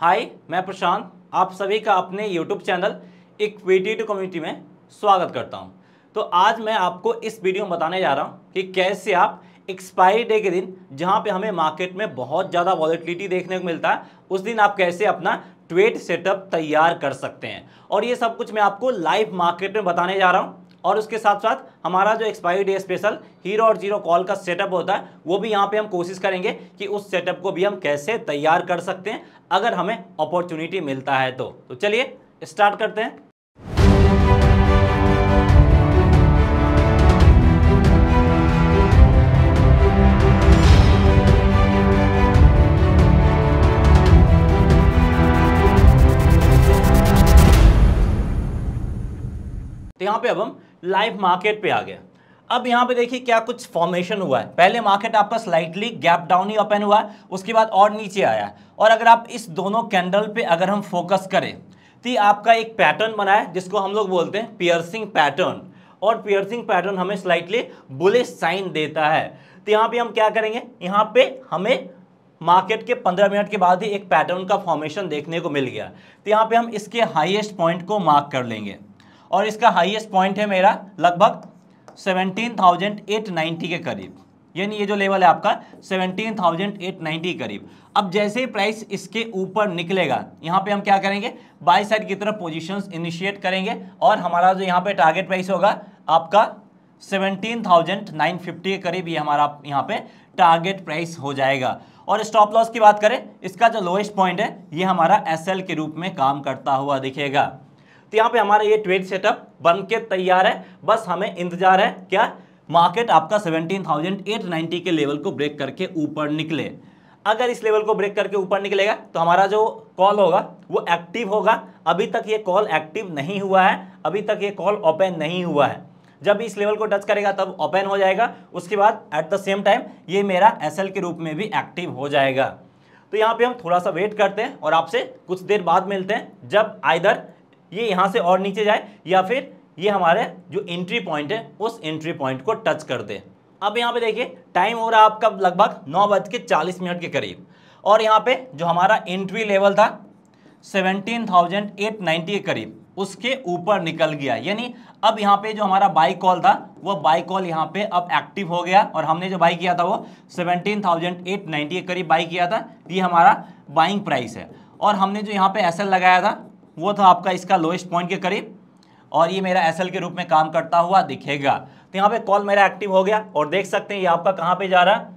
हाय मैं प्रशांत आप सभी का अपने YouTube channel equity to community में स्वागत करता हूं तो आज मैं आपको इस वीडियो में बताने जा रहा हूं कि कैसे आप एक्सपायरी डे के दिन जहां पे हमें मार्केट में बहुत ज़्यादा वॉलिटिलिटी देखने को मिलता है उस दिन आप कैसे अपना ट्वेट सेटअप तैयार कर सकते हैं और ये सब कुछ मैं आपको लाइव मार्केट में बताने जा रहा हूँ और उसके साथ साथ हमारा जो एक्सपायरी डे स्पेशल हीरो और जीरो कॉल का सेटअप होता है वो भी यहाँ पे हम कोशिश करेंगे कि उस सेटअप को भी हम कैसे तैयार कर सकते हैं अगर हमें अपॉर्चुनिटी मिलता है तो, तो चलिए स्टार्ट करते हैं तो यहाँ पे अब हम लाइव मार्केट पे आ गया अब यहाँ पे देखिए क्या कुछ फॉर्मेशन हुआ है पहले मार्केट आपका स्लाइटली गैप डाउन ही ओपन हुआ है उसके बाद और नीचे आया और अगर आप इस दोनों कैंडल पे अगर हम फोकस करें तो आपका एक पैटर्न बना है जिसको हम लोग बोलते हैं पियर्सिंग पैटर्न और पियर्सिंग पैटर्न हमें स्लाइटली बुले साइन देता है तो यहाँ पे हम क्या करेंगे यहाँ पे हमें मार्केट के 15 मिनट के बाद ही एक पैटर्न का फॉर्मेशन देखने को मिल गया तो यहाँ पे हम इसके हाईएस्ट पॉइंट को मार्क कर लेंगे और इसका हाईएस्ट पॉइंट है मेरा लगभग 17,890 के करीब यानी ये जो लेवल है आपका 17,890 के करीब अब जैसे ही प्राइस इसके ऊपर निकलेगा यहाँ पे हम क्या करेंगे बाई साइड की तरफ पोजीशंस इनिशिएट करेंगे और हमारा जो यहाँ पे टारगेट प्राइस होगा आपका 17,950 के करीब ये हमारा यहाँ पे टारगेट प्राइस हो जाएगा और स्टॉप लॉस की बात करें इसका जो लोएस्ट पॉइंट है ये हमारा एसएल के रूप में काम करता हुआ दिखेगा तो यहाँ पे हमारा ये ट्रेड सेटअप बन के तैयार है बस हमें इंतजार है क्या मार्केट आपका 17,890 के लेवल को ब्रेक करके ऊपर निकले अगर इस लेवल को ब्रेक करके ऊपर निकलेगा तो हमारा जो कॉल होगा वो एक्टिव होगा अभी तक ये कॉल एक्टिव नहीं हुआ है अभी तक ये कॉल ओपन नहीं हुआ है जब इस लेवल को टच करेगा तब ओपन हो जाएगा उसके बाद एट द सेम टाइम ये मेरा एसएल के रूप में भी एक्टिव हो जाएगा तो यहाँ पे हम थोड़ा सा वेट करते हैं और आपसे कुछ देर बाद मिलते हैं जब आइधर ये यहाँ से और नीचे जाए या फिर ये हमारे जो एंट्री पॉइंट है उस एंट्री पॉइंट को टच कर दे अब यहाँ पे देखिए टाइम हो रहा है आपका लगभग नौ बज के चालीस मिनट के करीब और यहाँ पे जो हमारा एंट्री लेवल था सेवनटीन थाउजेंड एट नाइन्टी के करीब उसके ऊपर निकल गया यानी अब यहाँ पे जो हमारा बाई कॉल था वो बाई कॉल यहाँ पे अब एक्टिव हो गया और हमने जो बाई किया था वो 17,890 के करीब बाई किया था ये हमारा बाइंग प्राइस है और हमने जो यहाँ पे एसएल लगाया था वो था आपका इसका लोएस्ट पॉइंट के करीब और ये मेरा एस के रूप में काम करता हुआ दिखेगा तो यहाँ पे कॉल मेरा एक्टिव हो गया और देख सकते हैं ये आपका कहाँ पे जा रहा है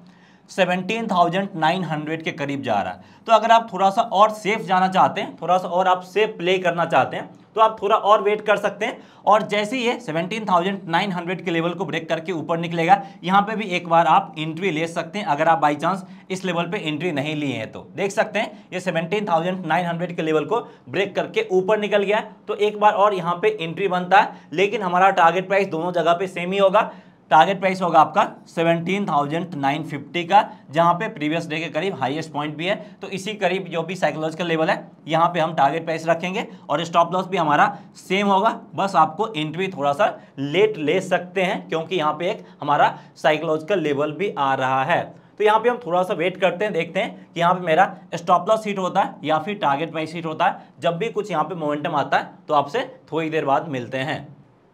17,900 के करीब जा रहा है तो अगर आप थोड़ा सा और सेफ जाना चाहते हैं थोड़ा सा और आप सेफ प्ले करना चाहते हैं तो आप थोड़ा और वेट कर सकते हैं और जैसे ही ये 17,900 के लेवल को ब्रेक करके ऊपर निकलेगा यहाँ पे भी एक बार आप एंट्री ले सकते हैं अगर आप बाई चांस इस लेवल पे एंट्री नहीं लिए हैं तो देख सकते हैं ये 17,900 के लेवल को ब्रेक करके ऊपर निकल गया तो एक बार और यहाँ पे एंट्री बनता है लेकिन हमारा टारगेट प्राइस दोनों जगह पर सेम ही होगा टारगेट प्राइस होगा आपका सेवनटीन थाउजेंड नाइन फिफ्टी का जहाँ पे प्रीवियस डे के करीब हाईएस्ट पॉइंट भी है तो इसी करीब जो भी साइकोलॉजिकल लेवल है यहाँ पे हम टारगेट प्राइस रखेंगे और स्टॉप लॉस भी हमारा सेम होगा बस आपको एंट्री थोड़ा सा लेट ले सकते हैं क्योंकि यहाँ पे एक हमारा साइकोलॉजिकल लेवल भी आ रहा है तो यहाँ पे हम थोड़ा सा वेट करते हैं देखते हैं कि यहाँ पे मेरा स्टॉप लॉस हिट होता है या फिर टारगेट प्राइस हिट होता है जब भी कुछ यहाँ पे मोमेंटम आता है तो आपसे थोड़ी देर बाद मिलते हैं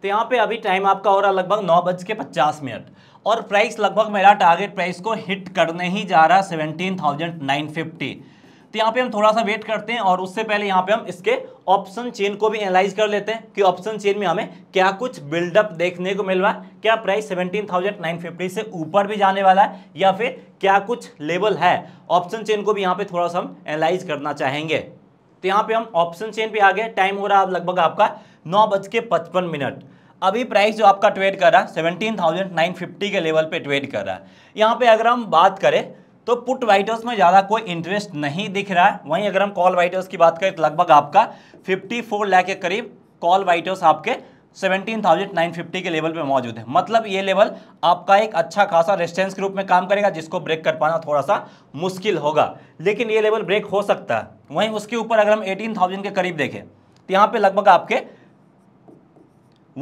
तो यहाँ पे अभी टाइम आपका हो रहा लगभग नौ बज के पचास मिनट और प्राइस लगभग मेरा टारगेट प्राइस को हिट करने ही जा रहा है सेवनटीन थाउजेंड नाइन फिफ्टी तो यहाँ पे हम थोड़ा सा वेट करते हैं और उससे पहले यहाँ पे हम इसके ऑप्शन चेन को भी एनालाइज कर लेते हैं कि ऑप्शन चेन में हमें क्या कुछ बिल्डअप देखने को मिल रहा है क्या प्राइस सेवनटीन से ऊपर भी जाने वाला है या फिर क्या कुछ लेवल है ऑप्शन चेन को भी यहाँ पर थोड़ा सा हम एनालाइज करना चाहेंगे तो यहाँ पे हम ऑप्शन चेन पे आ गए टाइम हो रहा है लगभग आपका नौ बज के पचपन मिनट अभी प्राइस जो आपका ट्रेड कर रहा है सेवनटीन थाउजेंड नाइन फिफ्टी के लेवल पे ट्रेड कर रहा है यहाँ पे अगर हम बात करें तो पुट राइटर्स में ज़्यादा कोई इंटरेस्ट नहीं दिख रहा है वहीं अगर हम कॉल राइटर्स की बात करें तो लगभग आपका फिफ्टी फोर लाख के करीब कॉल राइटर्स आपके 17,950 के लेवल पे मौजूद है मतलब ये लेवल आपका एक अच्छा खासा रेस्टेंस के रूप में काम करेगा जिसको ब्रेक कर पाना थोड़ा सा मुश्किल होगा लेकिन ये लेवल ब्रेक हो सकता है वहीं उसके ऊपर अगर हम 18,000 के करीब देखें तो यहाँ पे लगभग आपके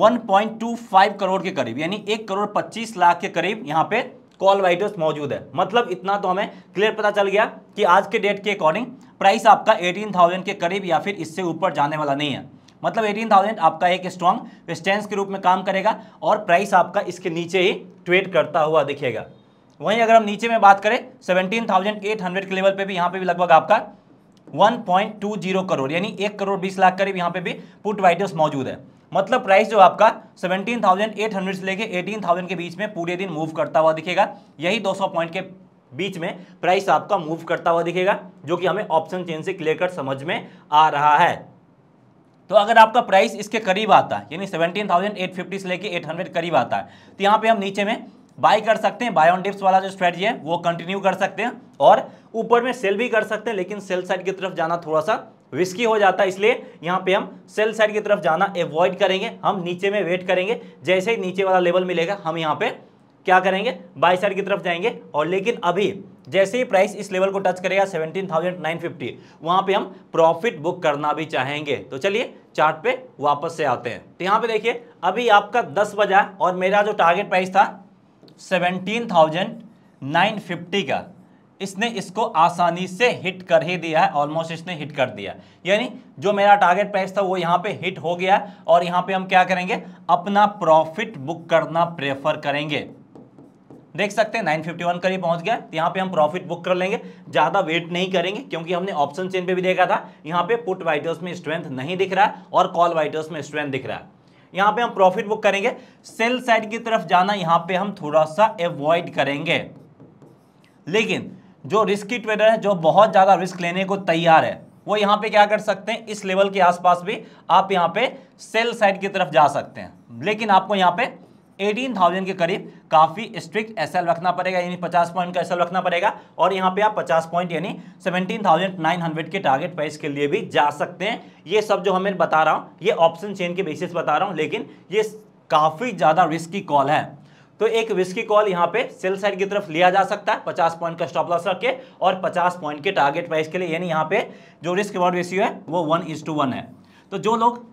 1.25 करोड़ के करीब यानी एक करोड़ पच्चीस लाख के करीब यहाँ पे कॉल वाइटर्स मौजूद है मतलब इतना तो हमें क्लियर पता चल गया कि आज के डेट के अकॉर्डिंग प्राइस आपका 18,000 के करीब या फिर इससे ऊपर जाने वाला नहीं है मतलब 18,000 आपका एक स्ट्रॉन्ग स्टेंस के रूप में काम करेगा और प्राइस आपका इसके नीचे ही ट्रेड करता हुआ दिखेगा वहीं अगर हम नीचे में बात करें हंड्रेड के लेवल पे भी यहाँ पे भी लगभग आपका 1.20 करोड़ यानी एक करोड़ बीस लाख करीब यहाँ पे भी पुट वाइटर्स मौजूद है मतलब प्राइस जो आपका 17,800 से लेके 18,000 के बीच में पूरे दिन मूव करता हुआ दिखेगा यही 200 पॉइंट के बीच में प्राइस आपका मूव करता हुआ दिखेगा जो कि हमें ऑप्शन चेन से क्लियर कट समझ में आ रहा है तो अगर आपका प्राइस इसके करीब आता है यानी 17,850 से लेके 800 करीब आता है तो यहाँ पे हम नीचे में बाई कर सकते हैं बाय ऑन डिप्स वाला जो स्ट्रेटजी है वो कंटिन्यू कर सकते हैं और ऊपर में सेल भी कर सकते हैं लेकिन सेल साइड की तरफ जाना थोड़ा सा रिस्की हो जाता है इसलिए यहाँ पे हम सेल साइड की तरफ जाना एवॉइड करेंगे हम नीचे में वेट करेंगे जैसे ही नीचे वाला लेवल मिलेगा हम यहाँ पे क्या करेंगे बाई साइड की तरफ जाएंगे और लेकिन अभी जैसे ही प्राइस इस लेवल को टच करेगा 17,950 वहाँ पे हम प्रॉफिट बुक करना भी चाहेंगे तो चलिए चार्ट पे वापस से आते हैं तो यहाँ पे देखिए अभी आपका 10 बजा और मेरा जो टारगेट प्राइस था 17,950 का इसने इसको आसानी से हिट कर ही दिया है ऑलमोस्ट इसने हिट कर दिया यानी जो मेरा टारगेट प्राइस था वो यहाँ पे हिट हो गया और यहाँ पे हम क्या करेंगे अपना प्रॉफिट बुक करना प्रेफर करेंगे देख सकते हैं 951 करीब पहुंच गया यहाँ पे हम प्रॉफिट बुक कर लेंगे ज़्यादा वेट नहीं करेंगे क्योंकि हमने ऑप्शन चेन पे भी देखा था यहाँ पे पुट वाइटर्स में स्ट्रेंथ नहीं दिख रहा है और कॉल वाइटर्स में स्ट्रेंथ दिख रहा है यहाँ पे हम प्रॉफिट बुक करेंगे सेल साइड की तरफ जाना यहाँ पे हम थोड़ा सा एवॉइड करेंगे लेकिन जो रिस्की ट्रेडर है जो बहुत ज़्यादा रिस्क लेने को तैयार है वो यहाँ पे क्या कर सकते हैं इस लेवल के आसपास भी आप यहाँ पे सेल साइड की तरफ जा सकते हैं लेकिन आपको यहाँ पे 18,000 के करीब काफ़ी स्ट्रिक्ट एसएल रखना पड़ेगा यानी 50 पॉइंट का एसएल रखना पड़ेगा और यहाँ पे आप 50 पॉइंट यानी 17,900 के टारगेट प्राइस के लिए भी जा सकते हैं ये सब जो हमें बता रहा हूँ ये ऑप्शन चेन के बेसिस बता रहा हूँ लेकिन ये काफ़ी ज़्यादा रिस्की कॉल है तो एक विस्की कॉल यहाँ पे सेल साइड की तरफ लिया जा सकता है पचास पॉइंट का स्टॉप लॉस रख के और पचास पॉइंट के टारगेट प्राइस के लिए यानी यहाँ पे जो रिस्क रिवॉर्ड रेशियो है वो वन इज टू वन है तो जो लोग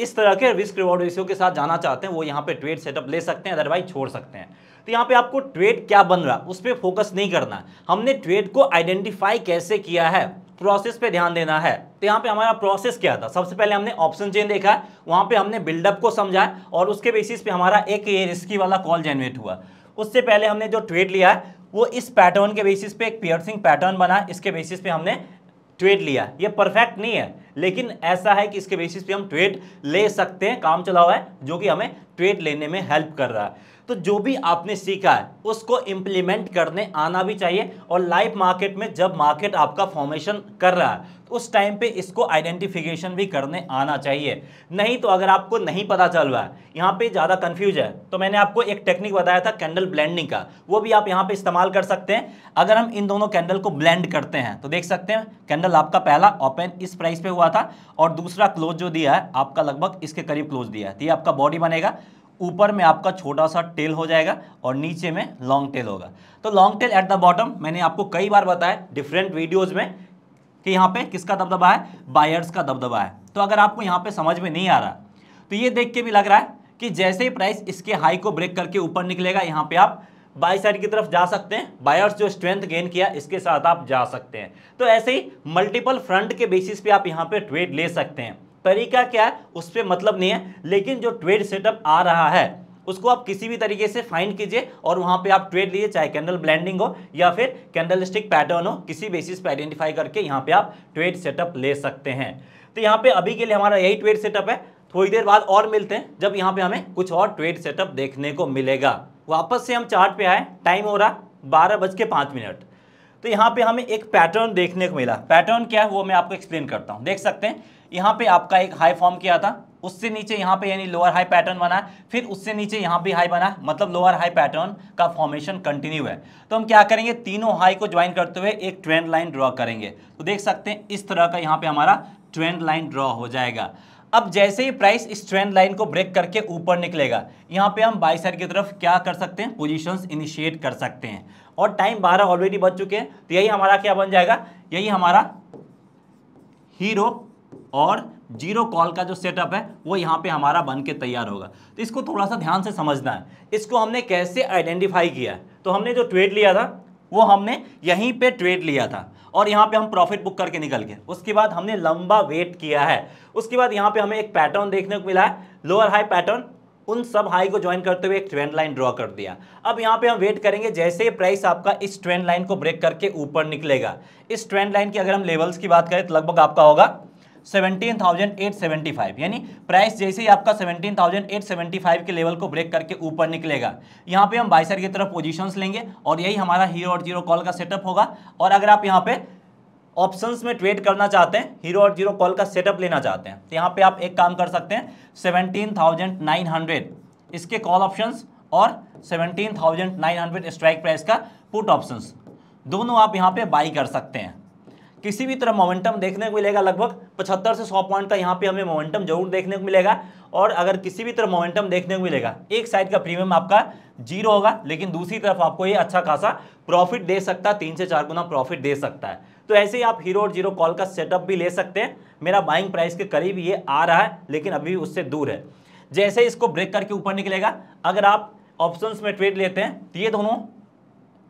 इस तरह के रिस्क रिवॉर्ड रेशियो के साथ जाना चाहते हैं वो यहाँ पे ट्रेड सेटअप ले सकते हैं अदरवाइज छोड़ सकते हैं तो यहाँ पे आपको ट्रेड क्या बन रहा है उस पर फोकस नहीं करना हमने ट्रेड को आइडेंटिफाई कैसे किया है प्रोसेस पे ध्यान देना है तो यहाँ पे हमारा प्रोसेस क्या था सबसे पहले हमने ऑप्शन चेन देखा वहाँ पे हमने बिल्डअप को समझा और उसके बेसिस पे हमारा एक ये रिस्की वाला कॉल जनरेट हुआ उससे पहले हमने जो ट्रेड लिया है वो इस पैटर्न के बेसिस पे एक पियर्सिंग पैटर्न बना इसके बेसिस पे हमने ट्रेड लिया ये परफेक्ट नहीं है लेकिन ऐसा है कि इसके बेसिस पे हम ट्रेड ले सकते हैं काम चला हुआ है जो कि हमें ट्रेड लेने में हेल्प कर रहा है तो जो भी आपने सीखा है उसको इम्प्लीमेंट करने आना भी चाहिए और लाइव मार्केट में जब मार्केट आपका फॉर्मेशन कर रहा है तो उस टाइम पे इसको आइडेंटिफिकेशन भी करने आना चाहिए नहीं तो अगर आपको नहीं पता चल रहा है यहाँ पे ज़्यादा कन्फ्यूज है तो मैंने आपको एक टेक्निक बताया था कैंडल ब्लैंडिंग का वो भी आप यहाँ पर इस्तेमाल कर सकते हैं अगर हम इन दोनों कैंडल को ब्लैंड करते हैं तो देख सकते हैं कैंडल आपका पहला ओपन इस प्राइस पे हुआ था और दूसरा क्लोज जो दिया है आपका लगभग इसके करीब क्लोज दिया है तो ये आपका बॉडी बनेगा ऊपर में आपका छोटा सा टेल हो जाएगा और नीचे में लॉन्ग टेल होगा तो long tail at the bottom मैंने आपको कई बार बताया डिफरेंट वीडियोज में कि यहाँ पे किसका दबदबा है बायर्स का दबदबा है तो अगर आपको यहाँ पे समझ में नहीं आ रहा तो ये देख के भी लग रहा है कि जैसे ही प्राइस इसके हाई को ब्रेक करके ऊपर निकलेगा यहाँ पे आप बाई साइड की तरफ जा सकते हैं बायर्स जो स्ट्रेंथ गेन किया इसके साथ आप जा सकते हैं तो ऐसे ही मल्टीपल फ्रंट के बेसिस पे आप यहाँ पे ट्रेड ले सकते हैं तरीका क्या है उस पर मतलब नहीं है लेकिन जो ट्रेड सेटअप आ रहा है उसको आप किसी भी तरीके से फाइंड कीजिए और वहाँ पे आप ट्रेड लीजिए चाहे कैंडल ब्लैंडिंग हो या फिर कैंडल स्टिक पैटर्न हो किसी बेसिस पे आइडेंटिफाई करके यहाँ पे आप ट्रेड सेटअप ले सकते हैं तो यहाँ पे अभी के लिए हमारा यही ट्रेड सेटअप है थोड़ी देर बाद और मिलते हैं जब यहाँ पे हमें कुछ और ट्रेड सेटअप देखने को मिलेगा वापस से हम चार्ट पे आए टाइम हो रहा बारह बज के पाँच मिनट तो यहाँ पे हमें एक पैटर्न देखने को मिला पैटर्न क्या है वो मैं आपको एक्सप्लेन करता हूँ देख सकते हैं यहाँ पे आपका एक हाई फॉर्म किया था उससे नीचे यहाँ पे यानी लोअर हाई पैटर्न बना है फिर उससे नीचे यहाँ भी हाई बना है मतलब लोअर हाई पैटर्न का फॉर्मेशन कंटिन्यू है तो हम क्या करेंगे तीनों हाई को ज्वाइन करते हुए एक ट्रेंड लाइन ड्रॉ करेंगे तो देख सकते हैं इस तरह का यहाँ पे हमारा ट्रेंड लाइन ड्रॉ हो जाएगा अब जैसे ही प्राइस इस ट्रेंड लाइन को ब्रेक करके ऊपर निकलेगा यहाँ पे हम बाई साइड की तरफ क्या कर सकते हैं पोजीशंस इनिशिएट कर सकते हैं और टाइम बारह ऑलरेडी बच चुके हैं तो यही हमारा क्या बन जाएगा यही हमारा हीरो और जीरो कॉल का जो सेटअप है वो यहाँ पे हमारा बन के तैयार होगा तो इसको थोड़ा सा ध्यान से समझना है इसको हमने कैसे आइडेंटिफाई किया तो हमने जो ट्रेड लिया था वो हमने यहीं पे ट्रेड लिया था और यहाँ पे हम प्रॉफिट बुक करके निकल गए उसके बाद हमने लंबा वेट किया है उसके बाद यहाँ पे हमें एक पैटर्न देखने को मिला है लोअर हाई पैटर्न उन सब हाई को ज्वाइन करते हुए एक ट्रेंड लाइन ड्रॉ कर दिया अब यहाँ पे हम वेट करेंगे जैसे प्राइस आपका इस ट्रेंड लाइन को ब्रेक करके ऊपर निकलेगा इस ट्रेंड लाइन की अगर हम लेवल्स की बात करें तो लगभग आपका होगा 17,875 यानी प्राइस जैसे ही आपका 17,875 के लेवल को ब्रेक करके ऊपर निकलेगा यहाँ पे हम बाइसर की तरफ पोजीशंस लेंगे और यही हमारा हीरो और जीरो कॉल का सेटअप होगा और अगर आप यहाँ पे ऑप्शंस में ट्रेड करना चाहते हैं हीरो और जीरो कॉल का सेटअप लेना चाहते हैं तो यहाँ पे आप एक काम कर सकते हैं हंड्रेड इसके कॉल ऑप्शंस और हंड्रेड स्ट्राइक प्राइस का पुट ऑप्शंस दोनों आप यहाँ पे बाई कर सकते हैं किसी भी तरह मोमेंटम देखने को मिलेगा लगभग 75 से 100 पॉइंट का यहाँ पे हमें मोमेंटम जरूर देखने को मिलेगा और अगर किसी भी तरह मोमेंटम देखने को मिलेगा एक साइड का प्रीमियम आपका जीरो होगा लेकिन दूसरी तरफ आपको ये अच्छा खासा प्रॉफिट दे सकता है तीन से चार गुना प्रॉफिट दे सकता है तो ऐसे ही आप हीरो और जीरो कॉल का सेटअप भी ले सकते हैं मेरा बाइंग प्राइस के करीब ये आ रहा है लेकिन अभी उससे दूर है जैसे इसको ब्रेक करके ऊपर निकलेगा अगर आप ऑप्शंस में ट्रेड लेते हैं तो ये दोनों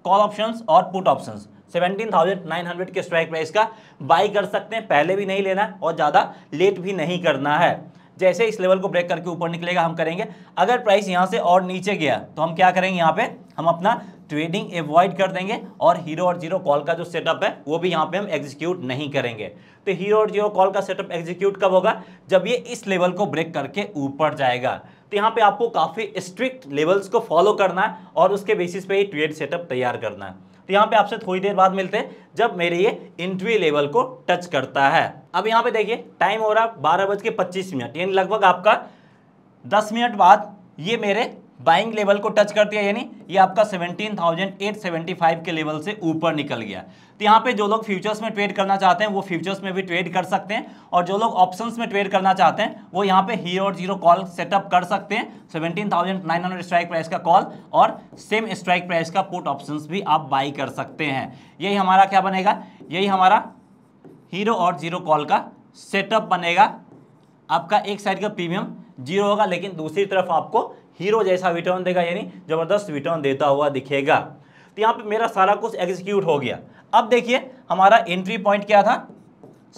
कॉल ऑप्शंस और पुट ऑप्शंस 17,900 के स्ट्राइक प्राइस का बाई कर सकते हैं पहले भी नहीं लेना और ज़्यादा लेट भी नहीं करना है जैसे इस लेवल को ब्रेक करके ऊपर निकलेगा हम करेंगे अगर प्राइस यहाँ से और नीचे गया तो हम क्या करेंगे यहाँ पे हम अपना ट्रेडिंग एवॉइड कर देंगे और हीरो और जीरो कॉल का जो सेटअप है वो भी यहाँ पे हम एग्जीक्यूट नहीं करेंगे तो हीरो और जीरो कॉल का सेटअप एग्जीक्यूट कब होगा जब ये इस लेवल को ब्रेक करके ऊपर जाएगा तो यहाँ पे आपको काफ़ी स्ट्रिक्ट लेवल्स को फॉलो करना है और उसके बेसिस पे ही ट्रेड सेटअप तैयार करना है तो यहाँ पे आपसे थोड़ी देर बाद मिलते हैं जब मेरे ये इंट्री लेवल को टच करता है अब यहाँ पे देखिए टाइम हो रहा है बारह बज के पच्चीस मिनट यानी लगभग आपका दस मिनट बाद ये मेरे बाइंग लेवल को टच करती है यानी ये आपका 17,875 के लेवल से ऊपर निकल गया तो यहाँ पे जो लोग फ्यूचर्स में ट्रेड करना चाहते हैं वो फ्यूचर्स में भी ट्रेड कर सकते हैं और जो लोग ऑप्शंस में ट्रेड करना चाहते हैं वो यहाँ पे ही और जीरो कॉल सेटअप कर सकते हैं 17,900 स्ट्राइक प्राइस का कॉल और सेम स्ट्राइक प्राइस का पुट ऑप्शन भी आप बाई कर सकते हैं यही हमारा क्या बनेगा यही हमारा हीरो और जीरो कॉल का सेटअप बनेगा आपका एक साइड का प्रीमियम जीरो होगा लेकिन दूसरी तरफ आपको हीरो जैसा रिटर्न देगा यानी ज़बरदस्त रिटर्न देता हुआ दिखेगा तो यहाँ पे मेरा सारा कुछ एग्जीक्यूट हो गया अब देखिए हमारा एंट्री पॉइंट क्या था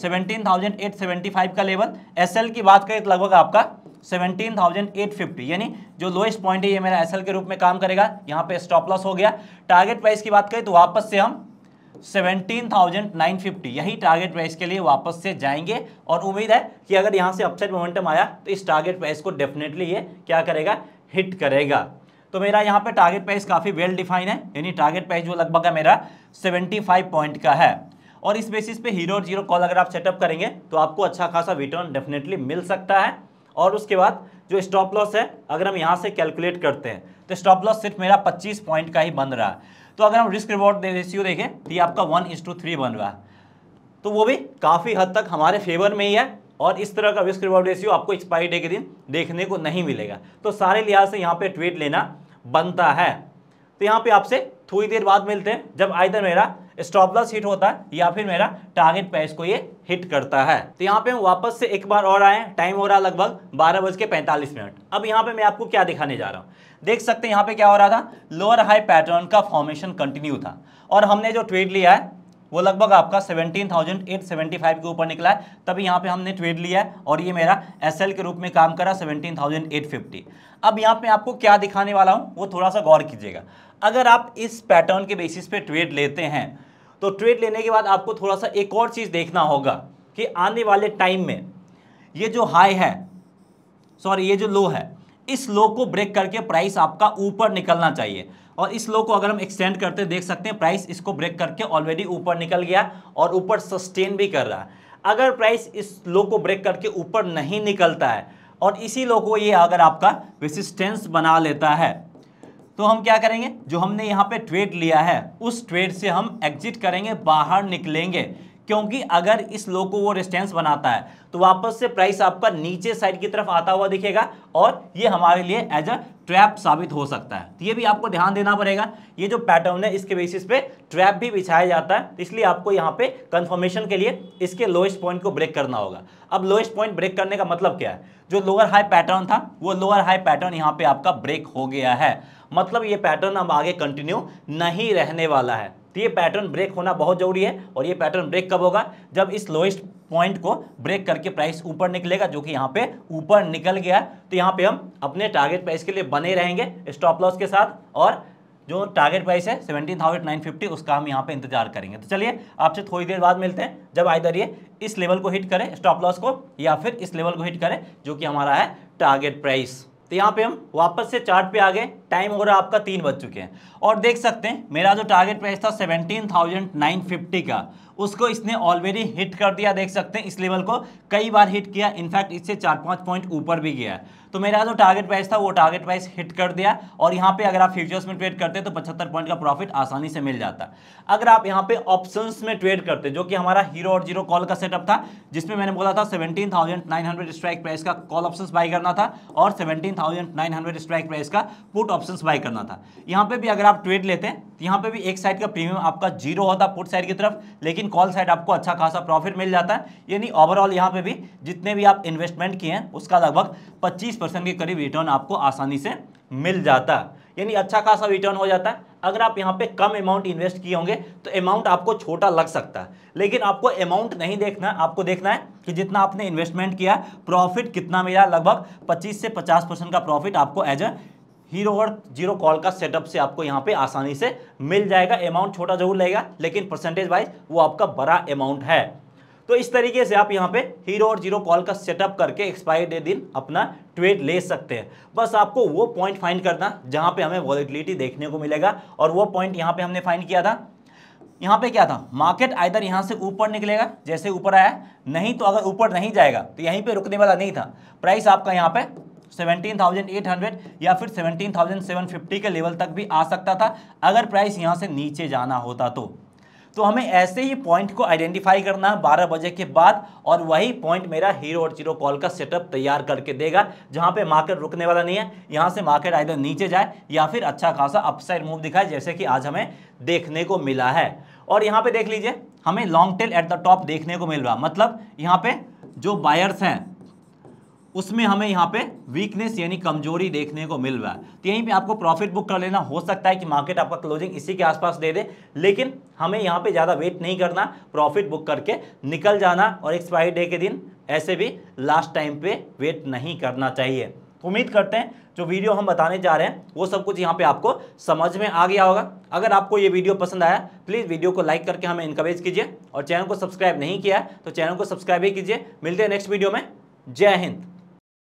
17,875 का लेवल एसएल की बात करें तो लगभग आपका 17,850 यानी जो लोएस्ट पॉइंट है ये मेरा एसएल के रूप में काम करेगा यहाँ पे स्टॉप लॉस हो गया टारगेट प्राइस की बात करें तो वापस से हम 17,950 यही टारगेट प्राइस के लिए वापस से जाएंगे और उम्मीद है कि अगर यहाँ से अपसेट मोमेंटम आया तो इस टारगेट प्राइस को डेफिनेटली ये क्या करेगा हिट करेगा तो मेरा यहाँ पे टारगेट प्राइस काफ़ी वेल डिफाइन है यानी टारगेट प्राइस जो लगभग है मेरा 75 पॉइंट का है और इस बेसिस पे हीरो और जीरो कॉल अगर आप सेटअप करेंगे तो आपको अच्छा खासा रिटर्न डेफिनेटली मिल सकता है और उसके बाद जो स्टॉप लॉस है अगर हम यहाँ से कैलकुलेट करते हैं तो स्टॉप लॉस सिर्फ मेरा पच्चीस पॉइंट का ही बन रहा है तो अगर हम रिस्क रिवॉर्ड रेशियो देखें तो ये आपका वन इस टू थ्री बन रहा है तो वो भी काफ़ी हद तक हमारे फेवर में ही है और इस तरह का विस्क रिवॉर्ड रेशियो आपको एक्सपायरी डे के दिन देखने को नहीं मिलेगा तो सारे लिहाज से यहाँ पे ट्वीट लेना बनता है तो यहाँ पे आपसे थोड़ी देर बाद मिलते हैं जब आइधर मेरा स्टॉप लॉस हिट होता है या फिर मेरा टारगेट पैस को ये हिट करता है तो यहाँ पे हम वापस से एक बार और आए टाइम हो रहा है लगभग बारह बज के पैंतालीस मिनट अब यहाँ पे मैं आपको क्या दिखाने जा रहा हूँ देख सकते हैं यहाँ पे क्या हो रहा था लोअर हाई पैटर्न का फॉर्मेशन कंटिन्यू था और हमने जो ट्वीट लिया है वो लगभग आपका 17,875 के ऊपर निकला है तभी यहाँ पे हमने ट्रेड लिया है और ये मेरा एसएल के रूप में काम करा 17,850 अब यहाँ पे आपको क्या दिखाने वाला हूँ वो थोड़ा सा गौर कीजिएगा अगर आप इस पैटर्न के बेसिस पे ट्रेड लेते हैं तो ट्रेड लेने के बाद आपको थोड़ा सा एक और चीज़ देखना होगा कि आने वाले टाइम में ये जो हाई है सॉरी ये जो लो है इस लो को ब्रेक करके प्राइस आपका ऊपर निकलना चाहिए और इस लो को अगर हम एक्सटेंड करते हैं देख सकते हैं प्राइस इसको ब्रेक करके ऑलरेडी ऊपर निकल गया और ऊपर सस्टेन भी कर रहा है अगर प्राइस इस लो को ब्रेक करके ऊपर नहीं निकलता है और इसी लो को ये अगर आपका रेसिस्टेंस बना लेता है तो हम क्या करेंगे जो हमने यहाँ पे ट्रेड लिया है उस ट्रेड से हम एग्जिट करेंगे बाहर निकलेंगे क्योंकि अगर इस लो को वो रेस्टेंस बनाता है तो वापस से प्राइस आपका नीचे साइड की तरफ आता हुआ दिखेगा और ये हमारे लिए एज अ ट्रैप साबित हो सकता है तो ये भी आपको ध्यान देना पड़ेगा ये जो पैटर्न है इसके बेसिस पे ट्रैप भी बिछाया जाता है तो इसलिए आपको यहाँ पे कंफर्मेशन के लिए इसके लोएस्ट पॉइंट को ब्रेक करना होगा अब लोएस्ट पॉइंट ब्रेक करने का मतलब क्या है जो लोअर हाई पैटर्न था वो लोअर हाई पैटर्न यहाँ पे आपका ब्रेक हो गया है मतलब ये पैटर्न अब आगे कंटिन्यू नहीं रहने वाला है तो ये पैटर्न ब्रेक होना बहुत जरूरी है और ये पैटर्न ब्रेक कब होगा जब इस लोएस्ट पॉइंट को ब्रेक करके प्राइस ऊपर निकलेगा जो कि यहाँ पे ऊपर निकल गया तो यहाँ पे हम अपने टारगेट प्राइस के लिए बने रहेंगे स्टॉप लॉस के साथ और जो टारगेट प्राइस है सेवेंटीन थाउजेंड नाइन फिफ्टी उसका हम यहाँ पे इंतजार करेंगे तो चलिए आपसे थोड़ी देर बाद मिलते हैं जब आई दरिए इस लेवल को हिट करें स्टॉप लॉस को या फिर इस लेवल को हिट करें जो कि हमारा है टारगेट प्राइस तो यहाँ पे हम वापस से चार्ट पे आ गए टाइम हो रहा है आपका तीन बज चुके हैं और देख सकते हैं मेरा जो टारगेट प्राइस था सेवनटीन थाउजेंड नाइन फिफ्टी का उसको इसने ऑलरेडी हिट कर दिया देख सकते हैं इस लेवल को कई बार हिट किया इनफैक्ट इससे चार पाँच पॉइंट ऊपर भी गया है तो मेरा जो टारगेट प्राइस था वो टारगेट प्राइस हिट कर दिया और यहाँ पे अगर आप फ्यूचर्स में ट्रेड करते तो पचहत्तर पॉइंट का प्रॉफिट आसानी से मिल जाता अगर आप यहाँ पे ऑप्शन में ट्रेड करते जो कि हमारा हीरो और जीरो कॉल का सेटअप था जिसमें मैंने बोला था सेवेंटीन स्ट्राइक प्राइस का कॉल ऑप्शन बाई करना था और सेवेंटीन स्ट्राइक प्राइस का पुट ऑप्शन बाई करना था यहाँ पे भी अगर आप ट्रेड लेते हैं तो यहाँ पे भी एक साइड का प्रीमियम आपका जीरो होता पुट साइड की तरफ लेकिन कॉल साइड आपको अच्छा खासा प्रॉफिट मिल जाता है यानी ओवरऑल यहाँ पे भी जितने भी आप इन्वेस्टमेंट किए हैं उसका लगभग पच्चीस परसेंट के करीब रिटर्न आपको आसानी से मिल जाता यानी अच्छा खासा रिटर्न हो जाता है अगर आप यहाँ पे कम अमाउंट इन्वेस्ट किए होंगे तो अमाउंट आपको छोटा लग सकता है लेकिन आपको अमाउंट नहीं देखना है आपको देखना है कि जितना आपने इन्वेस्टमेंट किया प्रॉफिट कितना मिला लगभग 25 से 50 परसेंट का प्रॉफिट आपको एज अ हीरो और जीरो कॉल का सेटअप से आपको यहाँ पे आसानी से मिल जाएगा अमाउंट छोटा जरूर लगेगा लेकिन परसेंटेज वाइज वो आपका बड़ा अमाउंट है तो इस तरीके से आप यहाँ पे हीरो और जीरो कॉल का सेटअप करके एक्सपायरी डे दिन अपना ट्रेड ले सकते हैं बस आपको वो पॉइंट फाइंड करना जहाँ पे हमें वॉलिटिलिटी देखने को मिलेगा और वो पॉइंट यहाँ पे हमने फाइंड किया था यहाँ पे क्या था मार्केट आइधर यहाँ से ऊपर निकलेगा जैसे ऊपर आया नहीं तो अगर ऊपर नहीं जाएगा तो यहीं पर रुकने वाला नहीं था प्राइस आपका यहाँ पर 17,800 या फिर 17,750 के लेवल तक भी आ सकता था अगर प्राइस यहाँ से नीचे जाना होता तो तो हमें ऐसे ही पॉइंट को आइडेंटिफाई करना है बारह बजे के बाद और वही पॉइंट मेरा हीरो और जीरो कॉल का सेटअप तैयार करके देगा जहाँ पे मार्केट रुकने वाला नहीं है यहाँ से मार्केट आइधर नीचे जाए या फिर अच्छा खासा अपसाइड मूव दिखाए जैसे कि आज हमें देखने को मिला है और यहाँ पे देख लीजिए हमें long tail at the top देखने को मिल रहा मतलब यहाँ पे जो बायर्स हैं उसमें हमें यहाँ पे वीकनेस यानी कमजोरी देखने को मिल रहा है तो यहीं पे आपको प्रॉफिट बुक कर लेना हो सकता है कि मार्केट आपका क्लोजिंग इसी के आसपास दे दे लेकिन हमें यहाँ पे ज़्यादा वेट नहीं करना प्रॉफिट बुक करके निकल जाना और एक्सपायरी डे के दिन ऐसे भी लास्ट टाइम पे वेट नहीं करना चाहिए उम्मीद करते हैं जो वीडियो हम बताने जा रहे हैं वो सब कुछ यहाँ पे आपको समझ में आ गया होगा अगर आपको ये वीडियो पसंद आया प्लीज़ वीडियो को लाइक करके हमें इनकरेज कीजिए और चैनल को सब्सक्राइब नहीं किया है तो चैनल को सब्सक्राइब ही कीजिए मिलते हैं नेक्स्ट वीडियो में जय हिंद